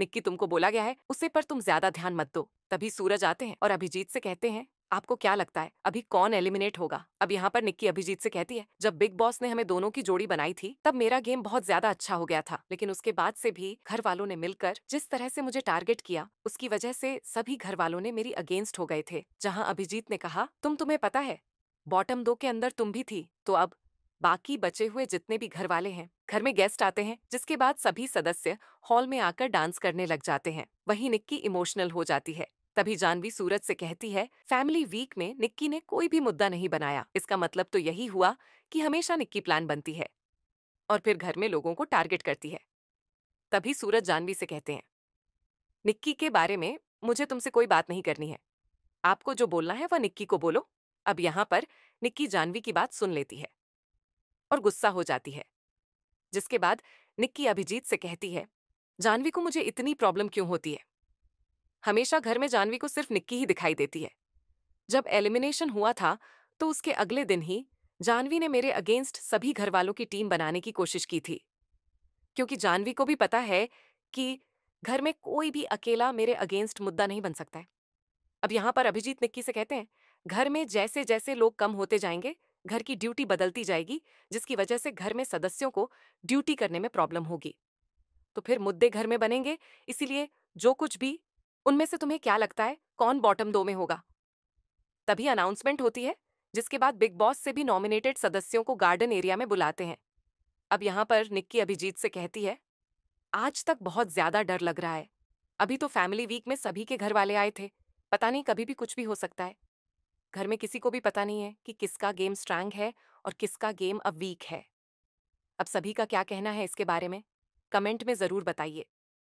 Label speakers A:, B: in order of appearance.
A: निक्की तुमको बोला गया है उसे पर तुम ज्यादा ध्यान मत दो तभी सूरज आते हैं और अभिजीत से कहते हैं आपको क्या लगता है अभी कौन एलिमिनेट होगा अब यहाँ पर निक्की अभिजीत से कहती है जब बिग बॉस ने हमें दोनों की जोड़ी बनाई थी तब मेरा गेम बहुत ज्यादा अच्छा हो गया था लेकिन उसके बाद से भी घर वालों ने मिलकर जिस तरह से मुझे टारगेट किया उसकी वजह से सभी घर वालों ने मेरी अगेंस्ट हो गए थे जहाँ अभिजीत ने कहा तुम तुम्हें पता है बॉटम दो के अंदर तुम भी थी तो अब बाकी बचे हुए जितने भी घर वाले हैं घर में गेस्ट आते हैं जिसके बाद सभी सदस्य हॉल में आकर डांस करने लग जाते हैं वहीं निक्की इमोशनल हो जाती है तभी जानवी सूरज से कहती है फैमिली वीक में निक्की ने कोई भी मुद्दा नहीं बनाया इसका मतलब तो यही हुआ कि हमेशा निक्की प्लान बनती है और फिर घर में लोगों को टारगेट करती है तभी सूरज जानवी से कहते हैं निक्की के बारे में मुझे तुमसे कोई बात नहीं करनी है आपको जो बोलना है वह निक्की को बोलो अब यहाँ पर निक्की जानवी की बात सुन लेती है और गुस्सा हो जाती है जिसके बाद निक्की अभिजीत से कहती है जानवी को मुझे इतनी प्रॉब्लम क्यों होती है हमेशा घर में जानवी को सिर्फ निक्की ही दिखाई देती है जब एलिमिनेशन हुआ था तो उसके अगले दिन ही जानवी ने मेरे अगेंस्ट सभी घर वालों की टीम बनाने की कोशिश की थी क्योंकि जानवी को भी पता है कि घर में कोई भी अकेला मेरे अगेंस्ट मुद्दा नहीं बन सकता है अब यहां पर अभिजीत निक्की से कहते हैं घर में जैसे जैसे लोग कम होते जाएंगे घर की ड्यूटी बदलती जाएगी जिसकी वजह से घर में सदस्यों को ड्यूटी करने में प्रॉब्लम होगी तो फिर मुद्दे घर में बनेंगे इसीलिए जो कुछ भी उनमें से तुम्हें क्या लगता है कौन बॉटम दो में होगा तभी अनाउंसमेंट होती है जिसके बाद बिग बॉस से भी नॉमिनेटेड सदस्यों को गार्डन एरिया में बुलाते हैं अब यहां पर निक्की अभिजीत से कहती है आज तक बहुत ज्यादा डर लग रहा है अभी तो फैमिली वीक में सभी के घर वाले आए थे पता नहीं कभी भी कुछ भी हो सकता है घर में किसी को भी पता नहीं है कि किसका गेम स्ट्रांग है और किसका गेम अब वीक है अब सभी का क्या कहना है इसके बारे में कमेंट में ज़रूर बताइए